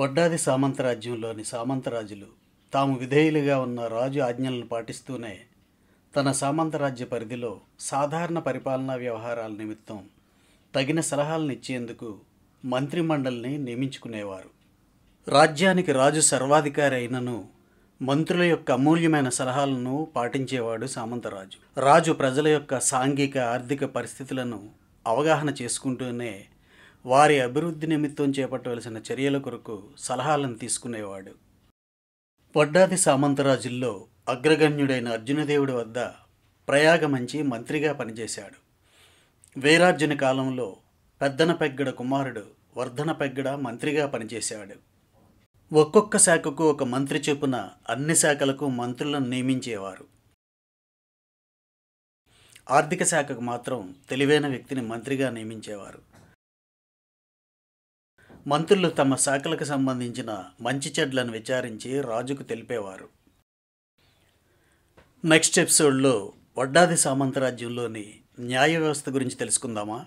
వడ్డాది సామంతరాజ్యంలోని సామంతరాజులు తాము విధేయులుగా ఉన్న రాజు ఆజ్ఞలను పాటిస్తూనే తన సామంతరాజ్య పరిధిలో సాధారణ పరిపాలనా వ్యవహారాల నిమిత్తం తగిన సలహాలను ఇచ్చేందుకు మంత్రిమండలిని నియమించుకునేవారు రాజ్యానికి రాజు సర్వాధికారి అయినను మంత్రుల యొక్క అమూల్యమైన సలహాలను పాటించేవాడు సామంతరాజు రాజు ప్రజల యొక్క సాంఘిక ఆర్థిక పరిస్థితులను అవగాహన చేసుకుంటూనే వారి అభివృద్ధి నిమిత్తం చేపట్టవలసిన చర్యల కొరకు సలహాలను తీసుకునేవాడు వడ్డాది సామంతరాజుల్లో అగ్రగణ్యుడైన అర్జునదేవుడి వద్ద ప్రయాగమంచి మంత్రిగా పనిచేశాడు వీరార్జున కాలంలో పెద్దన పెగ్గడ కుమారుడు వర్ధన పెగ్గడ మంత్రిగా పనిచేశాడు ఒక్కొక్క శాఖకు ఒక మంత్రి చొప్పున అన్ని శాఖలకు మంత్రులను నియమించేవారు ఆర్థిక శాఖకు మాత్రం తెలివైన వ్యక్తిని మంత్రిగా నియమించేవారు మంత్రులు తమ శాఖలకు సంబంధించిన మంచి చెడ్లను విచారించి రాజుకు తెలిపేవారు నెక్స్ట్ ఎపిసోడ్లో వడ్డాది సామంతరాజ్యంలోని న్యాయ వ్యవస్థ గురించి తెలుసుకుందామా